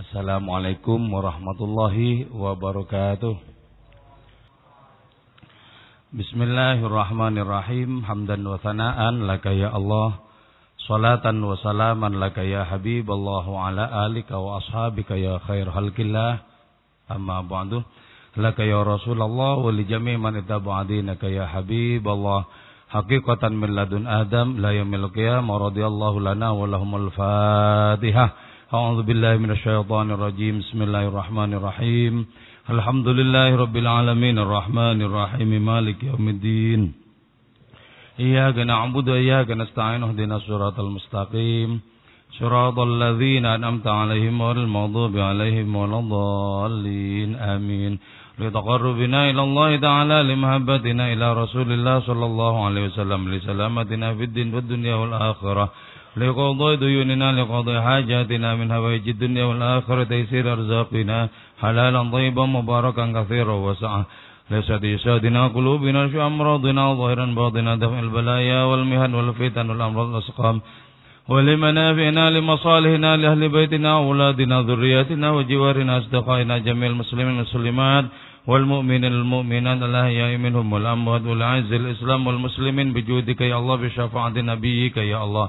Assalamualaikum warahmatullahi wabarakatuh. Bismillahirrahmanirrahim. Hamdan wa thana'an laka ya Allah. Salatan wa salaman laka ya Habiballah wa ala alika wa ashabika ya khair halqillah. Amma ba'du. Laka ya Rasulullah wa li jami' man ittaba'a dinaka ya Allah Haqiqatan min ladun Adam la yamil qiyamah radhiyallahu lana wa lahumul Fatihah. أعوذ بالله من الشيطان الرجيم بسم الله الرحمن الرحيم الحمد لله رب العالمين الرحمن الرحيم مالك يوم الدين إياك نعبد وإياك نستعين اهدنا الصراط المستقيم صراط الذين أنعمت عليهم غير المغضوب عليهم ولا الضالين آمين لتقربنا إلى الله تعالى لمحبتنا إلى رسول الله صلى الله عليه وسلم لسلامتنا في الدين والدنيا والآخرة لقضاء ديوننا لقضاء حاجاتنا من هوائج الدنيا والآخرة تيسير أرزاقنا حلالا طيبا مباركا كثيرا وسعا لسد يسادنا قلوبنا في أمراضنا ظاهرا باطنا دفع البلايا والمهن والفتن والأمراض الأسقام ولمنافعنا لمصالحنا لأهل بيتنا أولادنا ذرياتنا وجوارنا أصدقائنا جميع المسلمين والمسلمات والمؤمنين المؤمنات يا منهم والأموات والعز الإسلام والمسلمين بجودك يا الله بشفاعة نبيك يا الله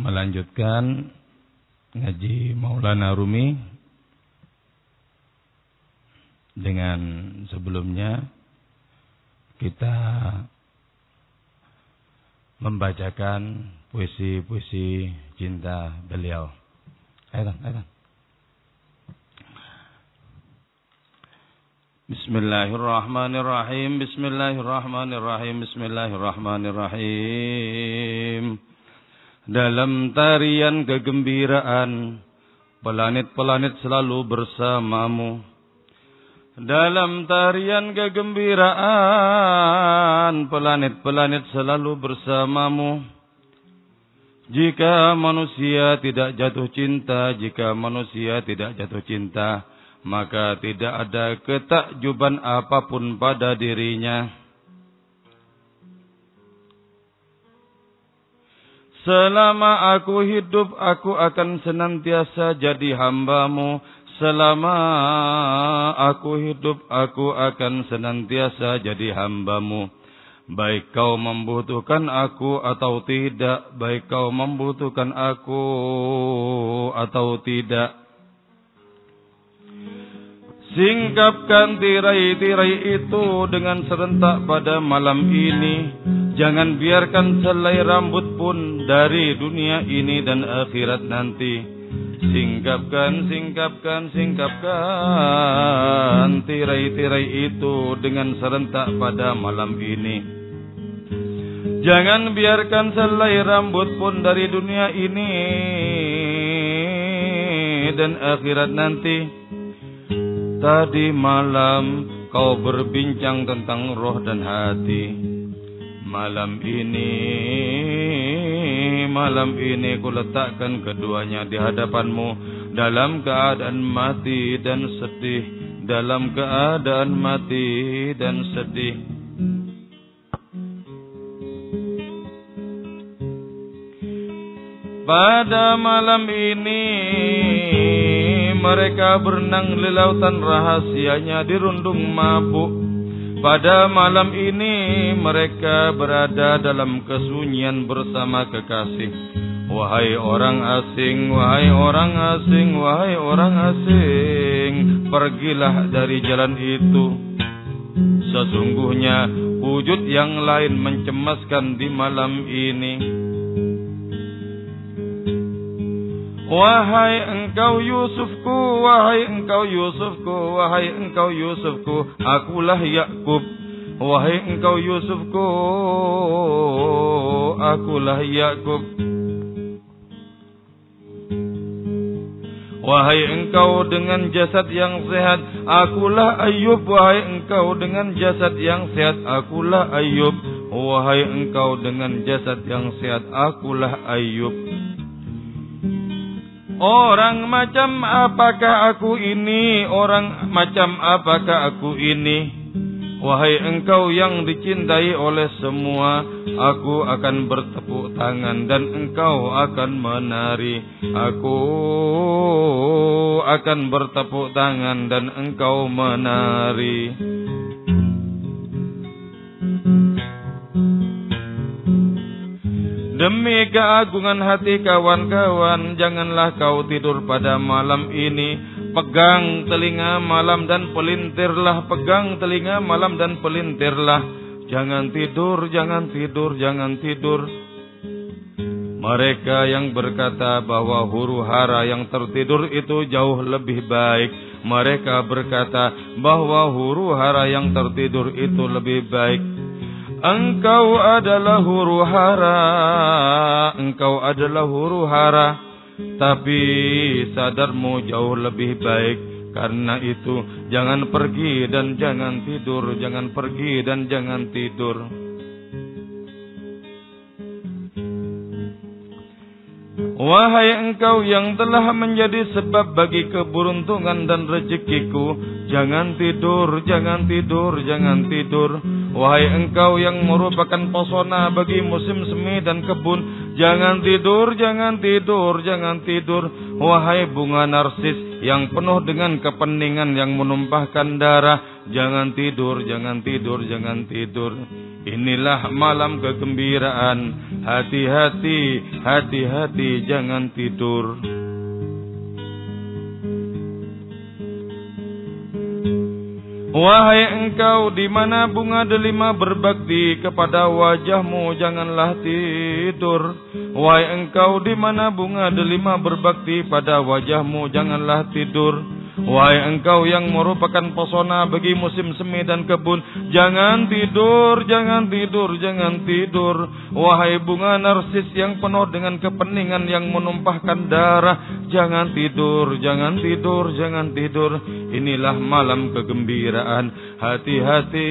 melanjutkan ngaji Maulana Rumi dengan sebelumnya kita membacakan puisi-puisi cinta beliau. Ayo, ayo. Bismillahirrahmanirrahim. Bismillahirrahmanirrahim. Bismillahirrahmanirrahim. Bismillahirrahmanirrahim dalam tarian kegembiraan, planet-planet selalu bersamamu. Dalam tarian kegembiraan, planet-planet selalu bersamamu. Jika manusia tidak jatuh cinta, jika manusia tidak jatuh cinta, maka tidak ada ketakjuban apapun pada dirinya. Selama aku hidup, aku akan senantiasa jadi hambamu. Selama aku hidup, aku akan senantiasa jadi hambamu. Baik kau membutuhkan aku atau tidak, baik kau membutuhkan aku atau tidak. Singkapkan tirai-tirai itu dengan serentak pada malam ini. Jangan biarkan selai rambut pun dari dunia ini dan akhirat nanti. Singkapkan, singkapkan, singkapkan tirai-tirai itu dengan serentak pada malam ini. Jangan biarkan selai rambut pun dari dunia ini dan akhirat nanti Tadi malam kau berbincang tentang roh dan hati Malam ini, malam ini ku letakkan keduanya di hadapanmu Dalam keadaan mati dan sedih Dalam keadaan mati dan sedih Pada malam ini mereka berenang di lautan rahasianya dirundung mabuk. Pada malam ini mereka berada dalam kesunyian bersama kekasih. Wahai orang asing, wahai orang asing, wahai orang asing, pergilah dari jalan itu. Sesungguhnya wujud yang lain mencemaskan di malam ini. Wahai engkau Yusufku, wahai engkau Yusufku, wahai engkau Yusufku, akulah Yakub. Wahai engkau Yusufku, akulah Yakub. Wahai engkau dengan jasad yang sehat, akulah Ayub. Wahai engkau dengan jasad yang sehat, akulah Ayub. Wahai engkau dengan jasad yang sehat, akulah Ayub. Orang macam apakah aku ini Orang macam apakah aku ini Wahai engkau yang dicintai oleh semua Aku akan bertepuk tangan dan engkau akan menari Aku akan bertepuk tangan dan engkau menari Demi keagungan hati kawan-kawan, janganlah kau tidur pada malam ini. Pegang telinga malam dan pelintirlah, pegang telinga malam dan pelintirlah. Jangan tidur, jangan tidur, jangan tidur. Mereka yang berkata bahwa huru hara yang tertidur itu jauh lebih baik. Mereka berkata bahwa huru hara yang tertidur itu lebih baik. Engkau adalah huru hara, engkau adalah huru hara, tapi sadarmu jauh lebih baik. Karena itu, jangan pergi dan jangan tidur, jangan pergi dan jangan tidur. Wahai engkau yang telah menjadi sebab bagi keberuntungan dan rezekiku, jangan tidur, jangan tidur, jangan tidur. Jangan tidur Wahai engkau yang merupakan pesona bagi musim semi dan kebun, jangan tidur, jangan tidur, jangan tidur. Wahai bunga narsis yang penuh dengan kepeningan yang menumpahkan darah, jangan tidur, jangan tidur, jangan tidur. Inilah malam kegembiraan. Hati-hati, hati-hati, jangan tidur. Wahai engkau di mana bunga delima berbakti kepada wajahmu janganlah tidur. Wahai engkau di mana bunga delima berbakti pada wajahmu janganlah tidur. Wahai engkau yang merupakan pesona bagi musim semi dan kebun, jangan tidur, jangan tidur, jangan tidur. Wahai bunga narsis yang penuh dengan kepeningan yang menumpahkan darah, jangan tidur, jangan tidur, jangan tidur. Inilah malam kegembiraan. Hati-hati,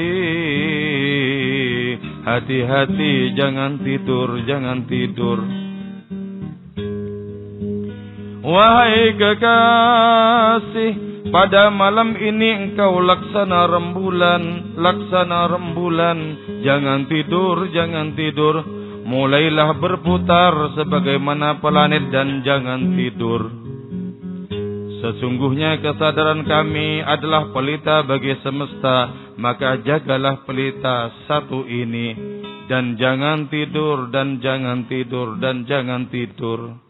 hati-hati, jangan tidur, jangan tidur. Wahai kekasih, pada malam ini engkau laksana rembulan, laksana rembulan. Jangan tidur, jangan tidur. Mulailah berputar sebagaimana planet dan jangan tidur. Sesungguhnya kesadaran kami adalah pelita bagi semesta, maka jagalah pelita satu ini dan jangan tidur dan jangan tidur dan jangan tidur.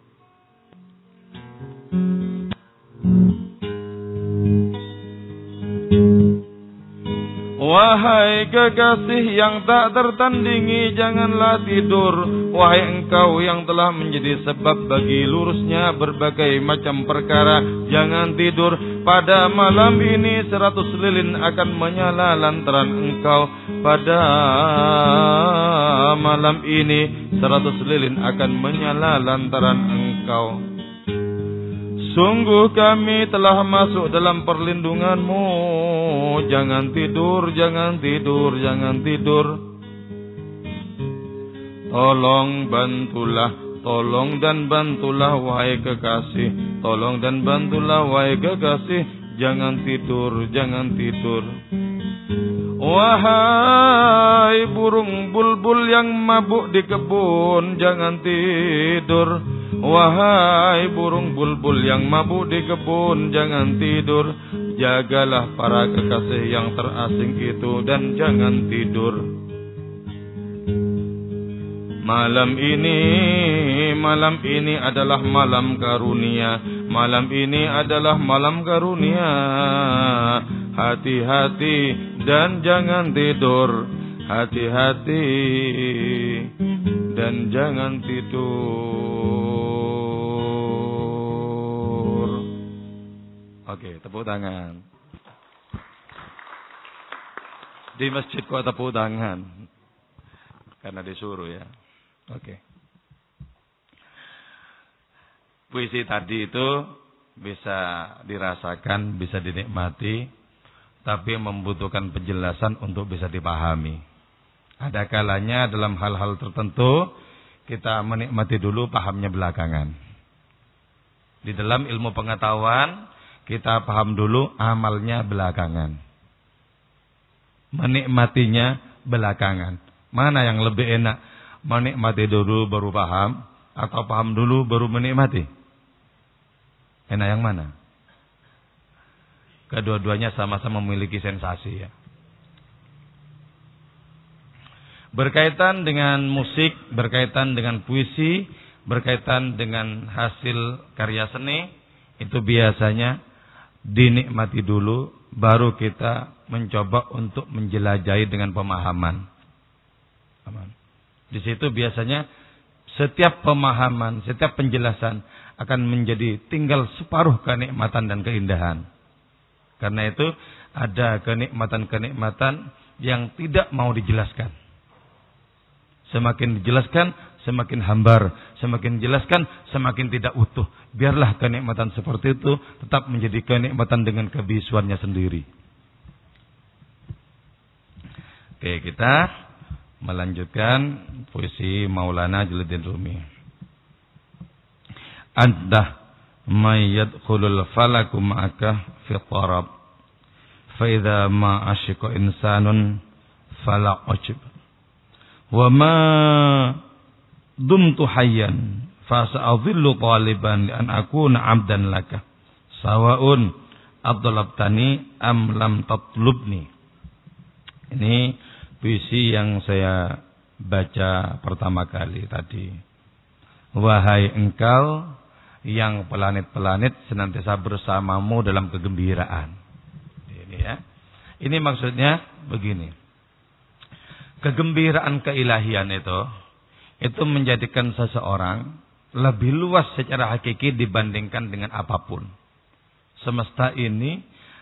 Wahai kekasih yang tak tertandingi, janganlah tidur. Wahai engkau yang telah menjadi sebab bagi lurusnya berbagai macam perkara, jangan tidur. Pada malam ini seratus lilin akan menyala lantaran engkau. Pada malam ini seratus lilin akan menyala lantaran engkau. Sungguh kami telah masuk dalam perlindunganmu. Jangan tidur, jangan tidur, jangan tidur. Tolong bantulah, tolong dan bantulah wahai kekasih. Tolong dan bantulah wahai kekasih. Jangan tidur, jangan tidur. Wahai burung bulbul yang mabuk di kebun jangan tidur Wahai burung bulbul yang mabuk di kebun jangan tidur Jagalah para kekasih yang terasing itu dan jangan tidur Malam ini, malam ini adalah malam karunia. Malam ini adalah malam karunia hati-hati dan jangan tidur hati-hati dan jangan tidur oke tepuk tangan di masjid kok tepuk tangan karena disuruh ya oke puisi tadi itu bisa dirasakan bisa dinikmati tapi membutuhkan penjelasan untuk bisa dipahami. Ada kalanya dalam hal-hal tertentu kita menikmati dulu pahamnya belakangan. Di dalam ilmu pengetahuan kita paham dulu amalnya belakangan. Menikmatinya belakangan. Mana yang lebih enak? Menikmati dulu baru paham atau paham dulu baru menikmati? Enak yang mana? Kedua-duanya sama-sama memiliki sensasi ya. Berkaitan dengan musik, berkaitan dengan puisi, berkaitan dengan hasil karya seni, itu biasanya dinikmati dulu baru kita mencoba untuk menjelajahi dengan pemahaman. Aman. Di situ biasanya setiap pemahaman, setiap penjelasan akan menjadi tinggal separuh kenikmatan dan keindahan. Karena itu ada kenikmatan-kenikmatan yang tidak mau dijelaskan. Semakin dijelaskan, semakin hambar. Semakin dijelaskan, semakin tidak utuh. Biarlah kenikmatan seperti itu tetap menjadi kenikmatan dengan kebisuannya sendiri. Oke, kita melanjutkan puisi Maulana Jalaluddin Rumi. Anda may yadkhulul falaku ma'aka fi tarab fa idza ma ashqa insanun fala ujib wa ma dumtu hayyan fa sa'dhillu taliban li an akuna 'abdan laka sawaun abdulabtani am lam tatlubni ini puisi yang saya baca pertama kali tadi wahai engkau yang planet-planet senantiasa bersamamu dalam kegembiraan. Ini ya. Ini maksudnya begini. Kegembiraan keilahian itu itu menjadikan seseorang lebih luas secara hakiki dibandingkan dengan apapun. Semesta ini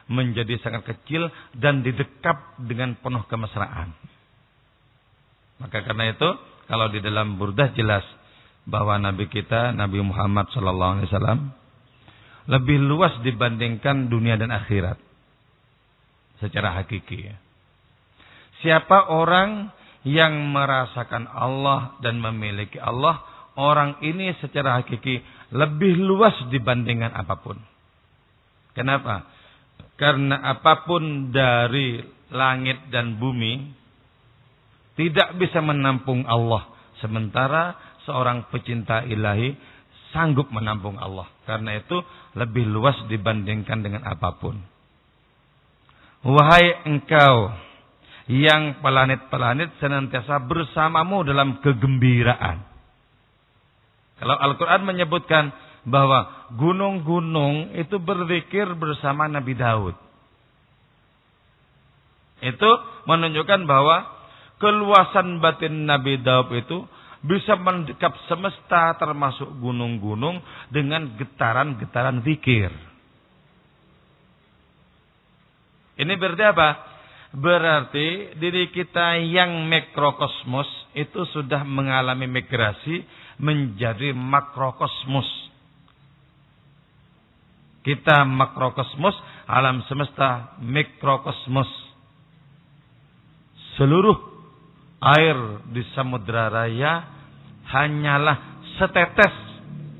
menjadi sangat kecil dan didekap dengan penuh kemesraan. Maka karena itu kalau di dalam burdah jelas bahwa Nabi kita Nabi Muhammad Sallallahu Alaihi Wasallam lebih luas dibandingkan dunia dan akhirat secara hakiki. Ya. Siapa orang yang merasakan Allah dan memiliki Allah, orang ini secara hakiki lebih luas dibandingkan apapun. Kenapa? Karena apapun dari langit dan bumi tidak bisa menampung Allah. Sementara seorang pecinta ilahi sanggup menampung Allah. Karena itu lebih luas dibandingkan dengan apapun. Wahai engkau yang planet-planet senantiasa bersamamu dalam kegembiraan. Kalau Al-Quran menyebutkan bahwa gunung-gunung itu berzikir bersama Nabi Daud. Itu menunjukkan bahwa keluasan batin Nabi Daud itu bisa mendekap semesta termasuk gunung-gunung dengan getaran-getaran zikir. Ini berarti apa? Berarti diri kita yang mikrokosmos itu sudah mengalami migrasi menjadi makrokosmos. Kita makrokosmos, alam semesta mikrokosmos. Seluruh air di samudra raya hanyalah setetes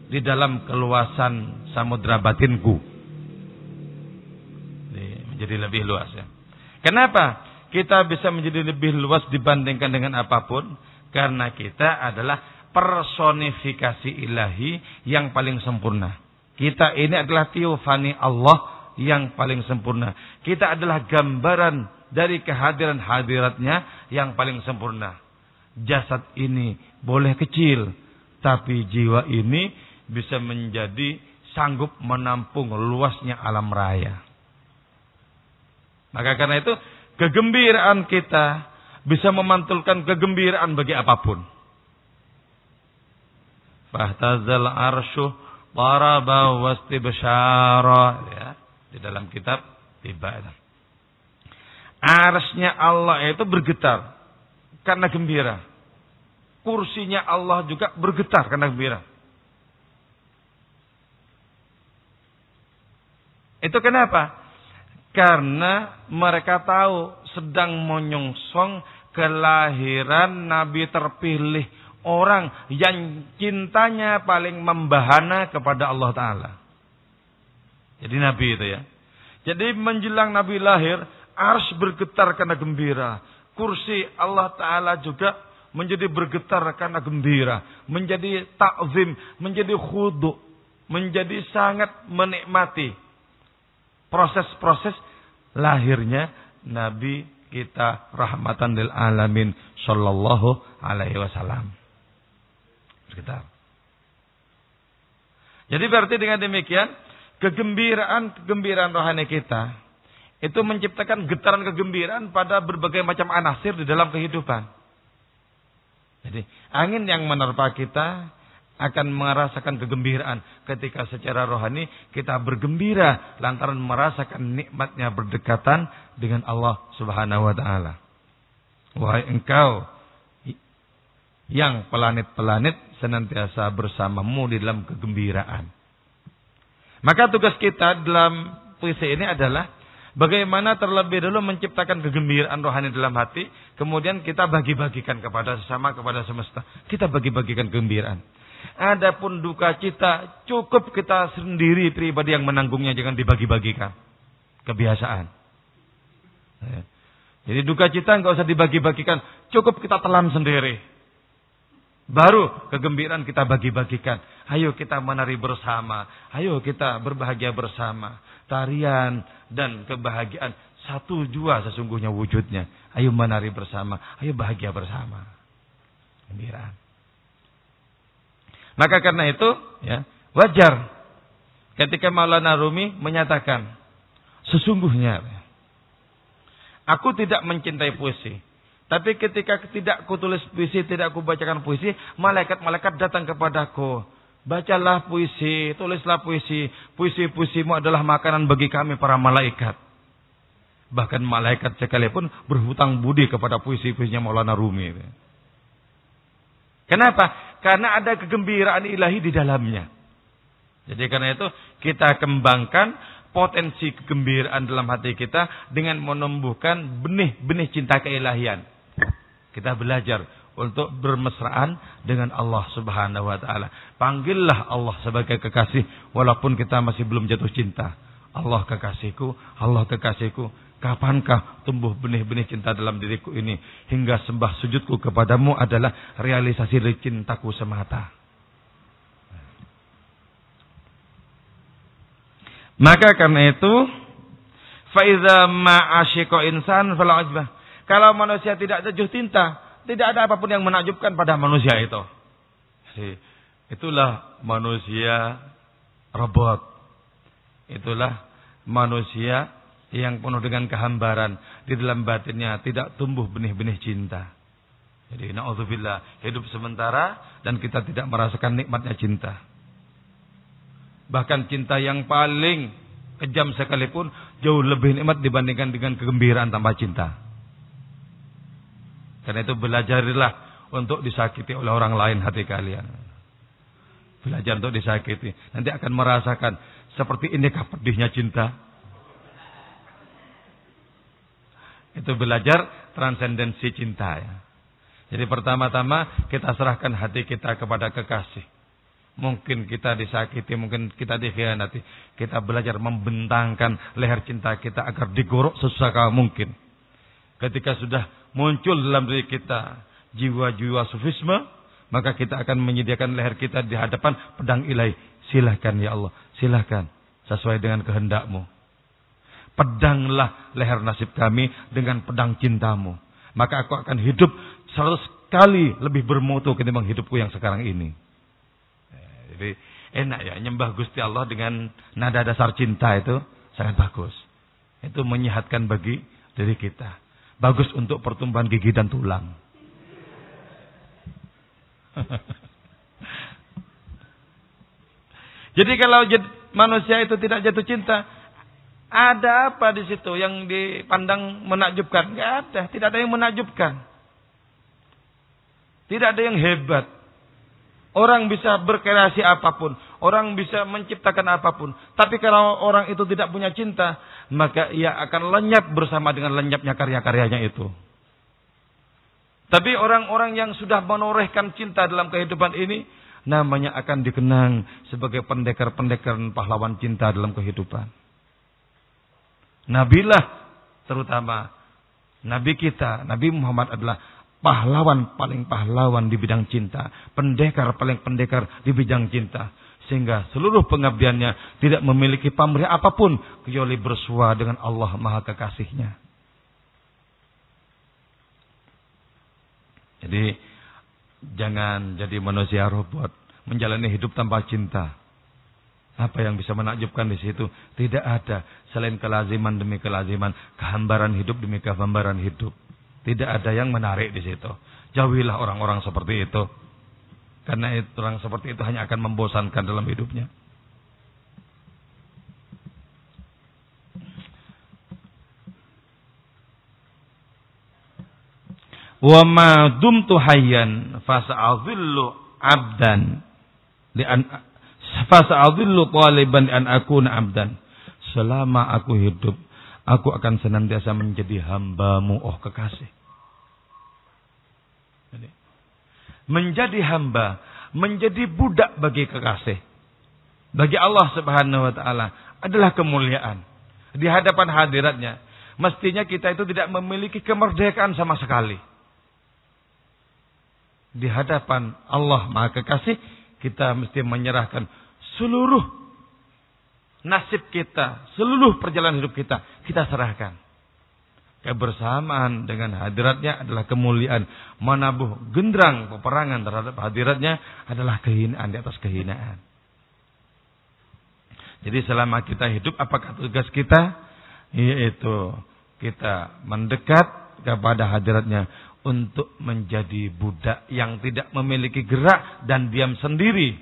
di dalam keluasan samudra batinku. Menjadi lebih luas ya. Kenapa? Kita bisa menjadi lebih luas dibandingkan dengan apapun. Karena kita adalah personifikasi ilahi yang paling sempurna. Kita ini adalah tiufani Allah yang paling sempurna. Kita adalah gambaran dari kehadiran hadiratnya yang paling sempurna. Jasad ini boleh kecil, tapi jiwa ini bisa menjadi sanggup menampung luasnya alam raya. Maka karena itu kegembiraan kita bisa memantulkan kegembiraan bagi apapun. Fahtazal arshu taraba wastibsyara ya di dalam kitab tiba. Arsnya Allah itu bergetar karena gembira. Kursinya Allah juga bergetar karena gembira. Itu kenapa? Karena mereka tahu sedang menyongsong kelahiran Nabi terpilih orang yang cintanya paling membahana kepada Allah Ta'ala. Jadi Nabi itu ya. Jadi menjelang Nabi lahir, Ars bergetar karena gembira. Kursi Allah Ta'ala juga menjadi bergetar karena gembira. Menjadi takzim, menjadi khudu. Menjadi sangat menikmati proses-proses lahirnya Nabi kita rahmatan lil alamin sallallahu alaihi wasallam. Bergetar. Jadi berarti dengan demikian kegembiraan kegembiraan rohani kita itu menciptakan getaran kegembiraan pada berbagai macam anasir di dalam kehidupan. Jadi angin yang menerpa kita akan merasakan kegembiraan ketika secara rohani kita bergembira lantaran merasakan nikmatnya berdekatan dengan Allah Subhanahu wa taala. Wahai engkau yang planet-planet senantiasa bersamamu di dalam kegembiraan. Maka tugas kita dalam puisi ini adalah Bagaimana terlebih dulu menciptakan kegembiraan rohani dalam hati, kemudian kita bagi-bagikan kepada sesama, kepada semesta. Kita bagi-bagikan kegembiraan. Adapun duka cita, cukup kita sendiri pribadi yang menanggungnya, jangan dibagi-bagikan. Kebiasaan. Ya. Jadi duka cita nggak usah dibagi-bagikan, cukup kita telan sendiri. Baru kegembiraan kita bagi-bagikan. Ayo kita menari bersama. Ayo kita berbahagia bersama tarian, dan kebahagiaan. Satu jua sesungguhnya wujudnya. Ayo menari bersama. Ayo bahagia bersama. Gembira. Maka karena itu, ya, wajar ketika Maulana Rumi menyatakan, sesungguhnya aku tidak mencintai puisi. Tapi ketika tidak kutulis puisi, tidak kubacakan puisi, malaikat-malaikat datang kepadaku Bacalah puisi, tulislah puisi. Puisi-puisimu adalah makanan bagi kami para malaikat. Bahkan malaikat sekalipun berhutang budi kepada puisi-puisinya Maulana Rumi. Kenapa? Karena ada kegembiraan ilahi di dalamnya. Jadi karena itu kita kembangkan potensi kegembiraan dalam hati kita dengan menumbuhkan benih-benih cinta keilahian. Kita belajar untuk bermesraan dengan Allah Subhanahu wa taala. Panggillah Allah sebagai kekasih walaupun kita masih belum jatuh cinta. Allah kekasihku, Allah kekasihku, kapankah tumbuh benih-benih cinta dalam diriku ini hingga sembah sujudku kepadamu adalah realisasi dari cintaku semata. Maka karena itu faiza ma'asyqa insan fala Kalau manusia tidak jatuh cinta, tidak ada apapun yang menakjubkan pada manusia itu. Itulah manusia robot. Itulah manusia yang penuh dengan kehambaran. Di dalam batinnya tidak tumbuh benih-benih cinta. Jadi na'udzubillah hidup sementara dan kita tidak merasakan nikmatnya cinta. Bahkan cinta yang paling kejam sekalipun jauh lebih nikmat dibandingkan dengan kegembiraan tanpa cinta. Karena itu belajarlah untuk disakiti oleh orang lain hati kalian. Belajar untuk disakiti. Nanti akan merasakan seperti ini pedihnya cinta. Itu belajar transendensi cinta ya. Jadi pertama-tama kita serahkan hati kita kepada kekasih. Mungkin kita disakiti, mungkin kita dikhianati. Kita belajar membentangkan leher cinta kita agar digorok sesuka mungkin. Ketika sudah muncul dalam diri kita jiwa-jiwa sufisme, maka kita akan menyediakan leher kita di hadapan pedang ilahi. Silahkan ya Allah, silahkan sesuai dengan kehendakmu. Pedanglah leher nasib kami dengan pedang cintamu. Maka aku akan hidup seratus kali lebih bermutu ketimbang hidupku yang sekarang ini. Eh, jadi enak ya nyembah Gusti Allah dengan nada dasar cinta itu sangat bagus. Itu menyehatkan bagi diri kita. Bagus untuk pertumbuhan gigi dan tulang. Jadi kalau manusia itu tidak jatuh cinta, ada apa di situ yang dipandang menakjubkan? Tidak ada, tidak ada yang menakjubkan. Tidak ada yang hebat. Orang bisa berkreasi apapun. Orang bisa menciptakan apapun. Tapi kalau orang itu tidak punya cinta, maka ia akan lenyap bersama dengan lenyapnya karya-karyanya itu. Tapi orang-orang yang sudah menorehkan cinta dalam kehidupan ini, namanya akan dikenang sebagai pendekar-pendekar pahlawan cinta dalam kehidupan. Nabilah terutama Nabi kita, Nabi Muhammad adalah pahlawan paling pahlawan di bidang cinta, pendekar paling pendekar di bidang cinta sehingga seluruh pengabdiannya tidak memiliki pamrih apapun kecuali bersua dengan Allah Maha Kekasihnya. Jadi jangan jadi manusia robot menjalani hidup tanpa cinta. Apa yang bisa menakjubkan di situ? Tidak ada selain kelaziman demi kelaziman, kehambaran hidup demi kehambaran hidup. Tidak ada yang menarik di situ. Jauhilah orang-orang seperti itu. Karena itu, orang seperti itu hanya akan membosankan dalam hidupnya. Wa ma dumtu hayyan fasa'adhillu abdan lian fasa'adhillu taliban an akuna abdan. Selama aku hidup, aku akan senantiasa menjadi hambamu, oh kekasih. menjadi hamba, menjadi budak bagi kekasih. Bagi Allah Subhanahu wa taala adalah kemuliaan di hadapan hadiratnya. Mestinya kita itu tidak memiliki kemerdekaan sama sekali. Di hadapan Allah Maha Kekasih, kita mesti menyerahkan seluruh nasib kita, seluruh perjalanan hidup kita, kita serahkan. Kebersamaan eh, dengan hadiratnya adalah kemuliaan. Menabuh gendrang peperangan terhadap hadiratnya adalah kehinaan di atas kehinaan. Jadi selama kita hidup apakah tugas kita? Yaitu kita mendekat kepada hadiratnya untuk menjadi budak yang tidak memiliki gerak dan diam sendiri.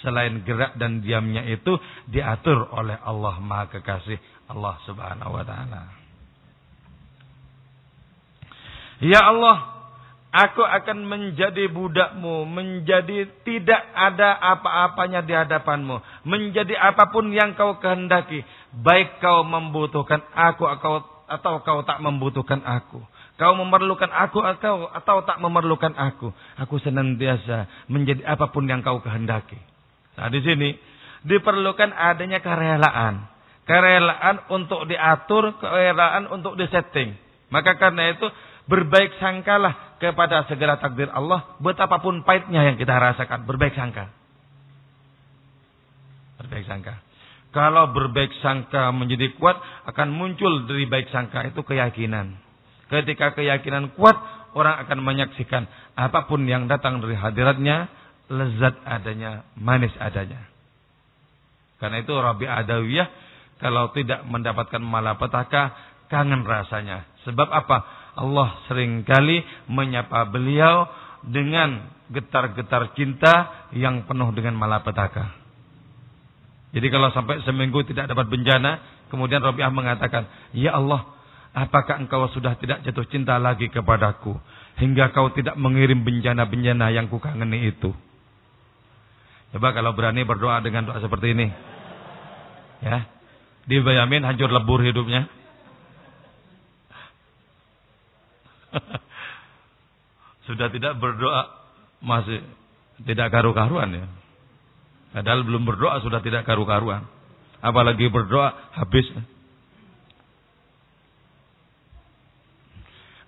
Selain gerak dan diamnya itu diatur oleh Allah Maha Kekasih Allah Subhanahu wa taala. Ya Allah, aku akan menjadi budakmu, menjadi tidak ada apa-apanya di hadapanmu, menjadi apapun yang kau kehendaki, baik kau membutuhkan aku atau kau tak membutuhkan aku. Kau memerlukan aku atau, atau tak memerlukan aku. Aku senantiasa menjadi apapun yang kau kehendaki. Nah di sini diperlukan adanya kerelaan. Kerelaan untuk diatur, kerelaan untuk disetting. Maka karena itu Berbaik sangkalah kepada segala takdir Allah. Betapapun pahitnya yang kita rasakan. Berbaik sangka. Berbaik sangka. Kalau berbaik sangka menjadi kuat. Akan muncul dari baik sangka itu keyakinan. Ketika keyakinan kuat. Orang akan menyaksikan. Apapun yang datang dari hadiratnya. Lezat adanya. Manis adanya. Karena itu Rabi Adawiyah kalau tidak mendapatkan malapetaka kangen rasanya. Sebab apa? Allah seringkali menyapa beliau dengan getar-getar cinta yang penuh dengan malapetaka. Jadi kalau sampai seminggu tidak dapat bencana, kemudian Rabi'ah mengatakan, Ya Allah, apakah engkau sudah tidak jatuh cinta lagi kepadaku? Hingga kau tidak mengirim bencana-bencana yang kukangeni itu. Coba kalau berani berdoa dengan doa seperti ini. Ya. dibayamin hancur lebur hidupnya. Sudah tidak berdoa masih tidak karu-karuan ya. Padahal belum berdoa sudah tidak karu-karuan. Apalagi berdoa habis.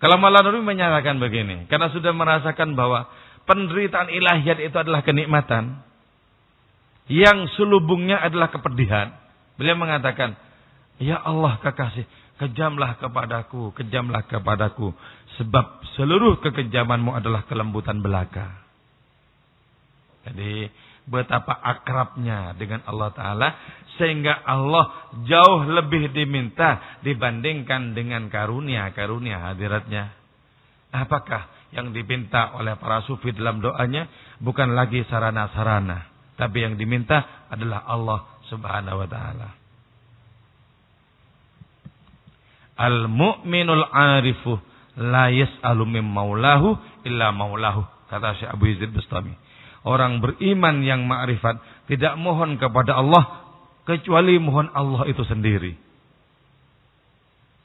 Kalau malam hari menyatakan begini, karena sudah merasakan bahwa penderitaan ilahiyat itu adalah kenikmatan yang selubungnya adalah kepedihan. Beliau mengatakan, "Ya Allah kekasih, Kejamlah kepadaku, kejamlah kepadaku. Sebab seluruh kekejamanmu adalah kelembutan belaka. Jadi betapa akrabnya dengan Allah Ta'ala. Sehingga Allah jauh lebih diminta dibandingkan dengan karunia-karunia hadiratnya. Apakah yang diminta oleh para sufi dalam doanya bukan lagi sarana-sarana. Tapi yang diminta adalah Allah Subhanahu Wa Ta'ala. Al mu'minul arifu la yas'alu mim maulahu illa maulahu. Kata Syekh Abu Yazid Bustami. Orang beriman yang ma'rifat tidak mohon kepada Allah kecuali mohon Allah itu sendiri.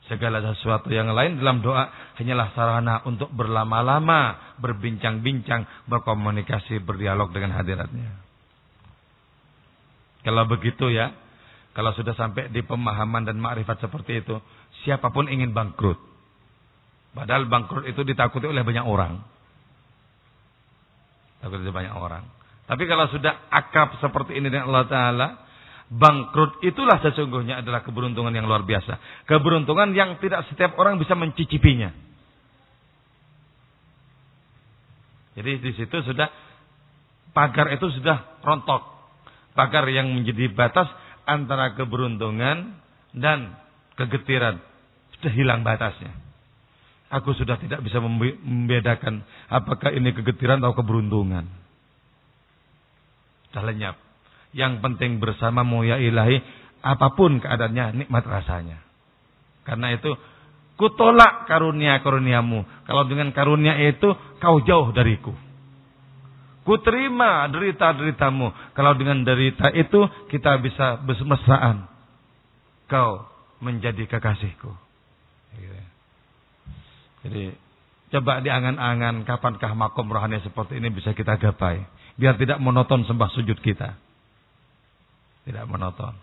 Segala sesuatu yang lain dalam doa hanyalah sarana untuk berlama-lama, berbincang-bincang, berkomunikasi, berdialog dengan hadiratnya. Kalau begitu ya, kalau sudah sampai di pemahaman dan makrifat seperti itu, siapapun ingin bangkrut. Padahal bangkrut itu ditakuti oleh banyak orang. Takut oleh banyak orang. Tapi kalau sudah akap seperti ini dengan Allah Ta'ala, bangkrut itulah sesungguhnya adalah keberuntungan yang luar biasa. Keberuntungan yang tidak setiap orang bisa mencicipinya. Jadi di situ sudah pagar itu sudah rontok. Pagar yang menjadi batas antara keberuntungan dan kegetiran sudah hilang batasnya. Aku sudah tidak bisa membedakan apakah ini kegetiran atau keberuntungan. Sudah lenyap. Yang penting bersamamu ya ilahi, apapun keadaannya nikmat rasanya. Karena itu kutolak karunia-karuniamu. Kalau dengan karunia itu kau jauh dariku. Ku terima derita-deritamu. Kalau dengan derita itu kita bisa bermesraan. Kau menjadi kekasihku. Jadi coba diangan-angan kapankah makom rohani seperti ini bisa kita gapai. Biar tidak monoton sembah sujud kita. Tidak monoton.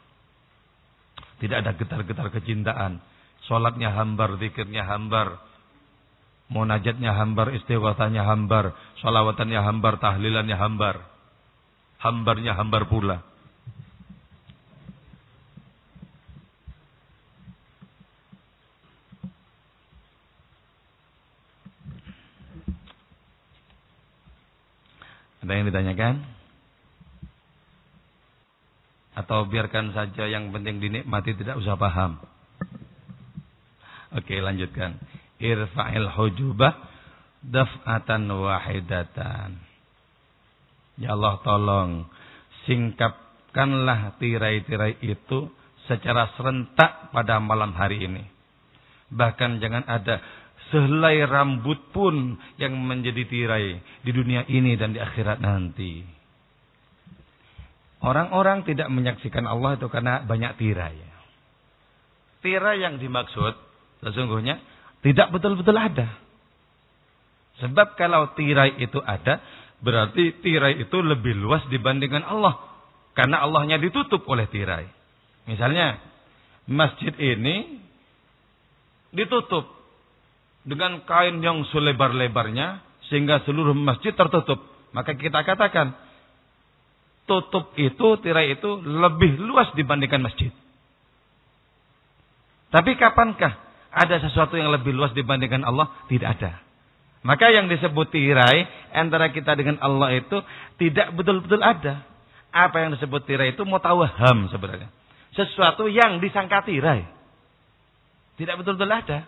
Tidak ada getar-getar kecintaan. Sholatnya hambar, zikirnya hambar Munajatnya hambar, istiwatannya hambar, salawatannya hambar, tahlilannya hambar. Hambarnya hambar pula. Ada yang ditanyakan? Atau biarkan saja yang penting dinikmati tidak usah paham. Oke lanjutkan irfa'il hujubah daf'atan wahidatan. Ya Allah tolong singkapkanlah tirai-tirai itu secara serentak pada malam hari ini. Bahkan jangan ada sehelai rambut pun yang menjadi tirai di dunia ini dan di akhirat nanti. Orang-orang tidak menyaksikan Allah itu karena banyak tirai. Tirai yang dimaksud sesungguhnya tidak betul-betul ada. Sebab kalau tirai itu ada, berarti tirai itu lebih luas dibandingkan Allah. Karena Allahnya ditutup oleh tirai. Misalnya, masjid ini ditutup dengan kain yang selebar-lebarnya sehingga seluruh masjid tertutup. Maka kita katakan, tutup itu, tirai itu lebih luas dibandingkan masjid. Tapi kapankah ada sesuatu yang lebih luas dibandingkan Allah? Tidak ada. Maka yang disebut tirai antara kita dengan Allah itu tidak betul-betul ada. Apa yang disebut tirai itu ham sebenarnya. Sesuatu yang disangka tirai. Tidak betul-betul ada.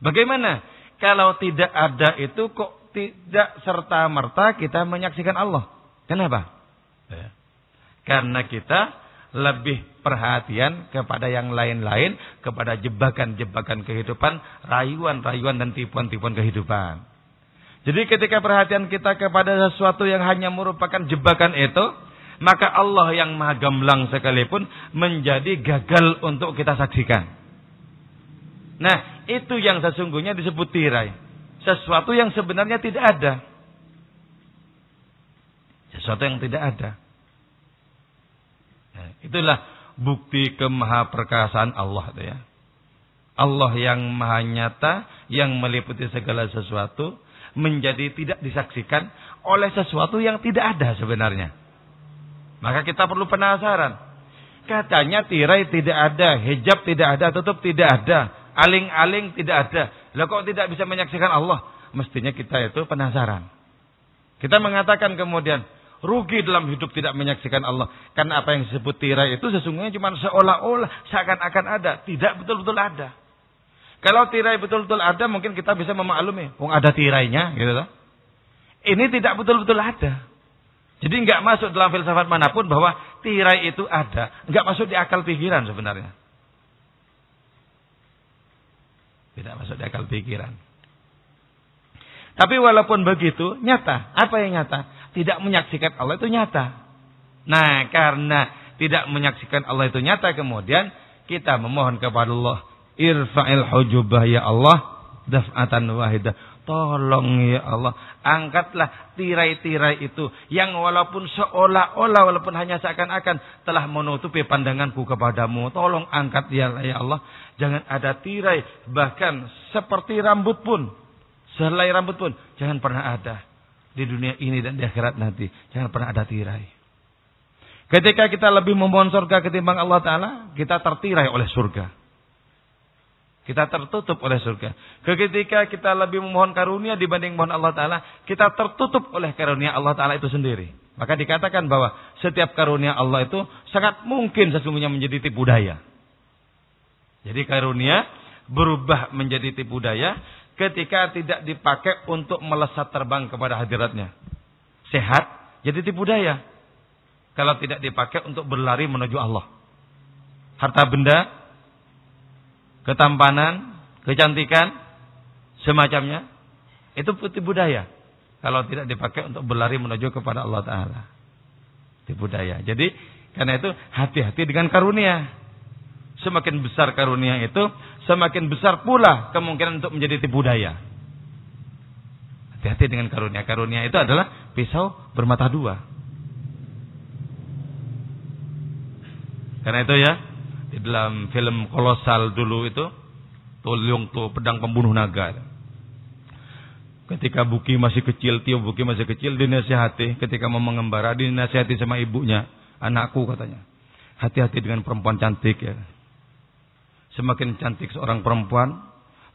Bagaimana? Kalau tidak ada itu kok tidak serta-merta kita menyaksikan Allah. Kenapa? Ya. Karena kita lebih perhatian kepada yang lain-lain, kepada jebakan-jebakan kehidupan, rayuan-rayuan dan tipuan-tipuan kehidupan. Jadi ketika perhatian kita kepada sesuatu yang hanya merupakan jebakan itu, maka Allah yang maha gamblang sekalipun menjadi gagal untuk kita saksikan. Nah, itu yang sesungguhnya disebut tirai. Sesuatu yang sebenarnya tidak ada. Sesuatu yang tidak ada. Itulah bukti kemahaperkasaan Allah ya. Allah yang maha nyata, yang meliputi segala sesuatu, menjadi tidak disaksikan oleh sesuatu yang tidak ada sebenarnya. Maka kita perlu penasaran. Katanya tirai tidak ada, hijab tidak ada, tutup tidak ada, aling-aling tidak ada. Lah kok tidak bisa menyaksikan Allah? Mestinya kita itu penasaran. Kita mengatakan kemudian, rugi dalam hidup tidak menyaksikan Allah. Karena apa yang disebut tirai itu sesungguhnya cuma seolah-olah seakan-akan ada, tidak betul-betul ada. Kalau tirai betul-betul ada, mungkin kita bisa memaklumi, wong oh, ada tirainya, gitu loh. Ini tidak betul-betul ada. Jadi nggak masuk dalam filsafat manapun bahwa tirai itu ada, nggak masuk di akal pikiran sebenarnya. Tidak masuk di akal pikiran. Tapi walaupun begitu, nyata. Apa yang nyata? tidak menyaksikan Allah itu nyata. Nah, karena tidak menyaksikan Allah itu nyata, kemudian kita memohon kepada Allah, irfa'il hujubah ya Allah, daf'atan wahidah. Tolong ya Allah, angkatlah tirai-tirai itu yang walaupun seolah-olah walaupun hanya seakan-akan telah menutupi pandanganku kepadamu. Tolong angkat ya, ya Allah, jangan ada tirai bahkan seperti rambut pun, selai rambut pun jangan pernah ada di dunia ini dan di akhirat nanti. Jangan pernah ada tirai. Ketika kita lebih memohon surga ketimbang Allah Ta'ala, kita tertirai oleh surga. Kita tertutup oleh surga. Ketika kita lebih memohon karunia dibanding mohon Allah Ta'ala, kita tertutup oleh karunia Allah Ta'ala itu sendiri. Maka dikatakan bahwa setiap karunia Allah itu sangat mungkin sesungguhnya menjadi tipu daya. Jadi karunia berubah menjadi tipu daya ketika tidak dipakai untuk melesat terbang kepada hadiratnya. Sehat, jadi tipu daya. Kalau tidak dipakai untuk berlari menuju Allah. Harta benda, ketampanan, kecantikan, semacamnya, itu tipu daya. Kalau tidak dipakai untuk berlari menuju kepada Allah Ta'ala. Tipu daya. Jadi, karena itu hati-hati dengan karunia semakin besar karunia itu, semakin besar pula kemungkinan untuk menjadi tipu daya. Hati-hati dengan karunia. Karunia itu adalah pisau bermata dua. Karena itu ya, di dalam film kolosal dulu itu, Tolong tuh pedang pembunuh naga. Ketika Buki masih kecil, Tio Buki masih kecil, dinasihati. Ketika mau mengembara, dinasihati sama ibunya. Anakku katanya. Hati-hati dengan perempuan cantik ya semakin cantik seorang perempuan,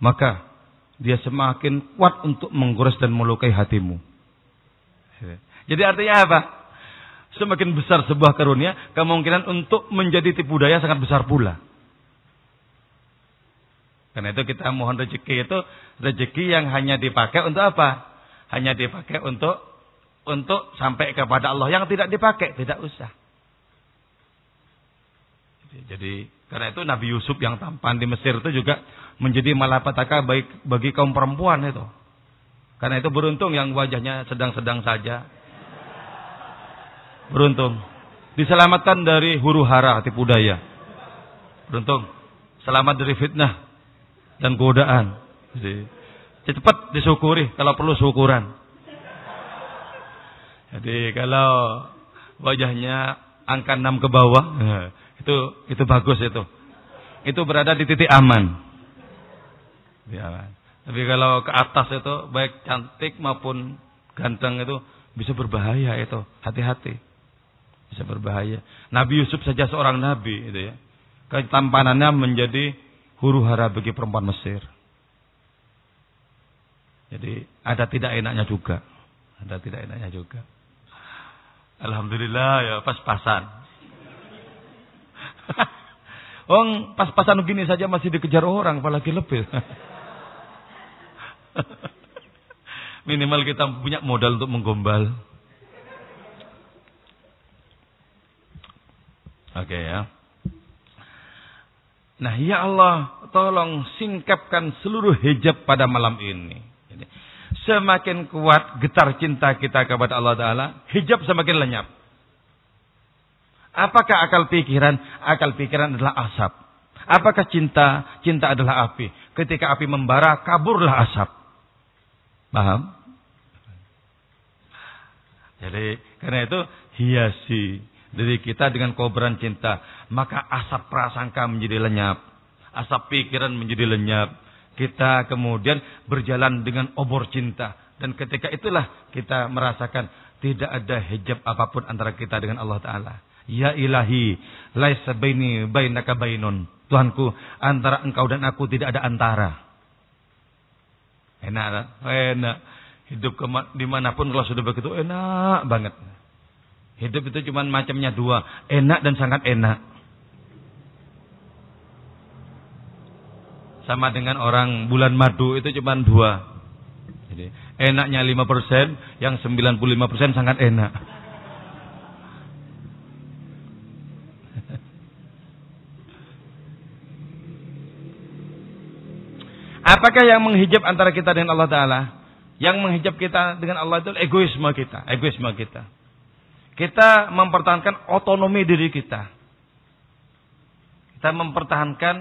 maka dia semakin kuat untuk menggores dan melukai hatimu. Jadi artinya apa? Semakin besar sebuah karunia, kemungkinan untuk menjadi tipu daya sangat besar pula. Karena itu kita mohon rezeki itu rezeki yang hanya dipakai untuk apa? Hanya dipakai untuk untuk sampai kepada Allah yang tidak dipakai tidak usah. Jadi, jadi karena itu Nabi Yusuf yang tampan di Mesir itu juga menjadi malapetaka baik bagi kaum perempuan itu. Karena itu beruntung yang wajahnya sedang-sedang saja. Beruntung. Diselamatkan dari huru hara tipu daya. Beruntung. Selamat dari fitnah dan godaan. Jadi, cepat disyukuri kalau perlu syukuran. Jadi kalau wajahnya angka 6 ke bawah, eh, itu itu bagus itu. Itu berada di titik aman. Ya. Tapi kalau ke atas itu baik cantik maupun ganteng itu bisa berbahaya itu. Hati-hati. Bisa berbahaya. Nabi Yusuf saja seorang nabi itu ya. Ketampanannya menjadi huru hara bagi perempuan Mesir. Jadi ada tidak enaknya juga. Ada tidak enaknya juga. Alhamdulillah ya pas-pasan. Wong pas-pasan begini saja masih dikejar orang, apalagi lebih. Minimal kita punya modal untuk menggombal. Oke okay, ya. Nah ya Allah tolong singkapkan seluruh hijab pada malam ini. Semakin kuat getar cinta kita kepada Allah Ta'ala, hijab semakin lenyap. Apakah akal pikiran? Akal pikiran adalah asap. Apakah cinta? Cinta adalah api. Ketika api membara, kaburlah asap. Paham? Jadi karena itu hiasi diri kita dengan kobaran cinta. Maka asap prasangka menjadi lenyap. Asap pikiran menjadi lenyap. Kita kemudian berjalan dengan obor cinta. Dan ketika itulah kita merasakan tidak ada hijab apapun antara kita dengan Allah Ta'ala. Ya ilahi, laisa baini bainaka bainun. Tuhanku, antara engkau dan aku tidak ada antara. Enak, enak. Hidup dimanapun kalau sudah begitu enak banget. Hidup itu cuma macamnya dua, enak dan sangat enak. Sama dengan orang bulan madu itu cuma dua. Jadi enaknya 5%, yang 95% sangat enak. Apakah yang menghijab antara kita dengan Allah Ta'ala? Yang menghijab kita dengan Allah itu egoisme kita. Egoisme kita. Kita mempertahankan otonomi diri kita. Kita mempertahankan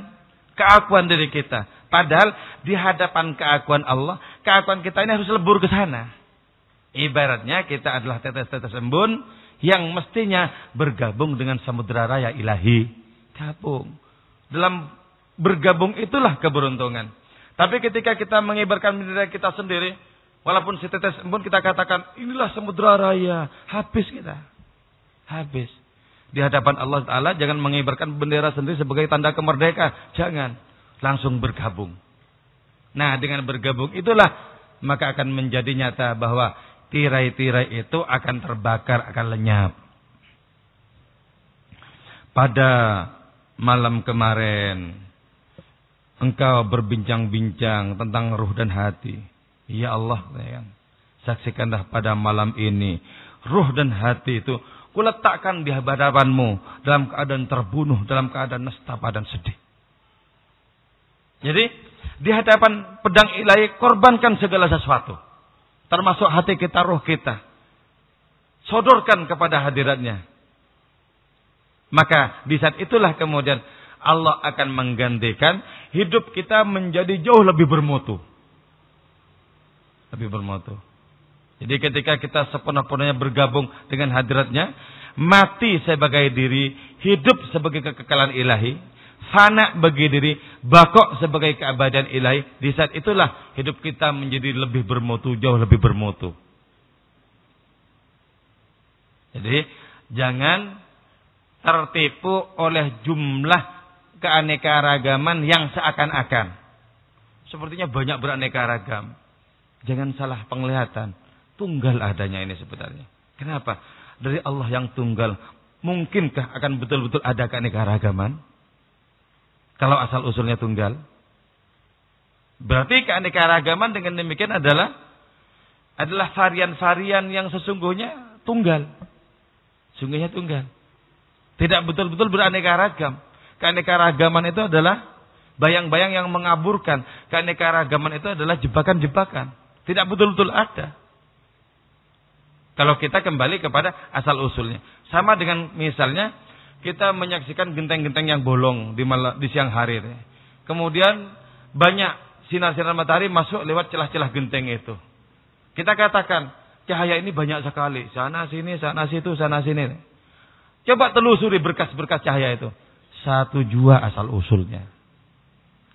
keakuan diri kita. Padahal di hadapan keakuan Allah, keakuan kita ini harus lebur ke sana. Ibaratnya kita adalah tetes-tetes embun yang mestinya bergabung dengan samudera raya ilahi. Gabung. Dalam bergabung itulah keberuntungan. Tapi ketika kita mengibarkan bendera kita sendiri, walaupun setetes pun kita katakan, inilah Semudra raya, habis kita. Habis. Di hadapan Allah Ta'ala jangan mengibarkan bendera sendiri sebagai tanda kemerdekaan. Jangan. Langsung bergabung. Nah dengan bergabung itulah maka akan menjadi nyata bahwa tirai-tirai itu akan terbakar, akan lenyap. Pada malam kemarin engkau berbincang-bincang tentang ruh dan hati. Ya Allah, ya. Saksikanlah pada malam ini. Ruh dan hati itu kuletakkan di hadapanmu dalam keadaan terbunuh, dalam keadaan nestapa dan sedih. Jadi, di hadapan pedang ilahi korbankan segala sesuatu. Termasuk hati kita, ruh kita. Sodorkan kepada hadiratnya. Maka di saat itulah kemudian Allah akan menggantikan hidup kita menjadi jauh lebih bermutu. Lebih bermutu. Jadi ketika kita sepenuh-penuhnya bergabung dengan hadratnya, mati sebagai diri, hidup sebagai kekekalan ilahi, fana bagi diri, bakok sebagai keabadian ilahi. Di saat itulah hidup kita menjadi lebih bermutu, jauh lebih bermutu. Jadi jangan tertipu oleh jumlah keanekaragaman yang seakan-akan. Sepertinya banyak beraneka ragam. Jangan salah penglihatan. Tunggal adanya ini sebenarnya. Kenapa? Dari Allah yang tunggal. Mungkinkah akan betul-betul ada keanekaragaman? Kalau asal usulnya tunggal. Berarti keanekaragaman dengan demikian adalah adalah varian-varian yang sesungguhnya tunggal. Sungguhnya tunggal. Tidak betul-betul beraneka ragam. Keanekaragaman itu adalah bayang-bayang yang mengaburkan. Keanekaragaman itu adalah jebakan-jebakan. Tidak betul-betul ada. Kalau kita kembali kepada asal usulnya. Sama dengan misalnya kita menyaksikan genteng-genteng yang bolong di, malam, di siang hari. Kemudian banyak sinar-sinar matahari masuk lewat celah-celah genteng itu. Kita katakan cahaya ini banyak sekali. Sana sini, sana situ, sana sini. Coba telusuri berkas-berkas cahaya itu satu jua asal usulnya.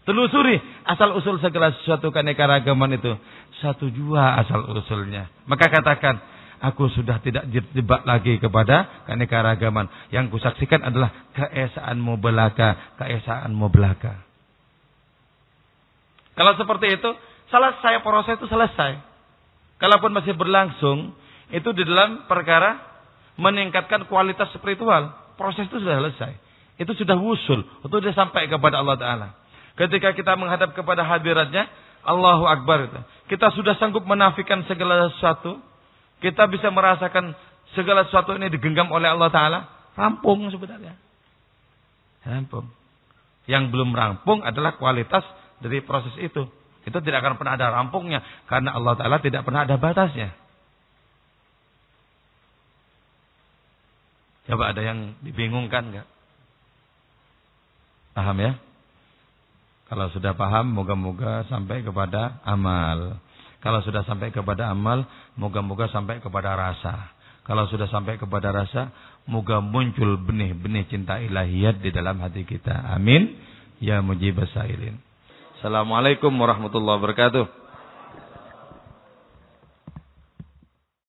Telusuri asal usul segala sesuatu keanekaragaman itu. Satu jua asal usulnya. Maka katakan, aku sudah tidak jebak lagi kepada keanekaragaman. Yang kusaksikan adalah keesaanmu belaka, keesaanmu belaka. Kalau seperti itu, saya proses itu selesai. Kalaupun masih berlangsung, itu di dalam perkara meningkatkan kualitas spiritual. Proses itu sudah selesai. Itu sudah wusul. Itu sudah sampai kepada Allah Ta'ala. Ketika kita menghadap kepada hadiratnya, Allahu Akbar. Kita sudah sanggup menafikan segala sesuatu. Kita bisa merasakan segala sesuatu ini digenggam oleh Allah Ta'ala. Rampung sebenarnya. Rampung. Yang belum rampung adalah kualitas dari proses itu. Itu tidak akan pernah ada rampungnya. Karena Allah Ta'ala tidak pernah ada batasnya. Coba ada yang dibingungkan nggak? Paham ya? Kalau sudah paham, moga-moga sampai kepada amal. Kalau sudah sampai kepada amal, moga-moga sampai kepada rasa. Kalau sudah sampai kepada rasa, moga muncul benih-benih cinta ilahiyat di dalam hati kita. Amin. Ya mujibah sa'ilin. Assalamualaikum warahmatullahi wabarakatuh.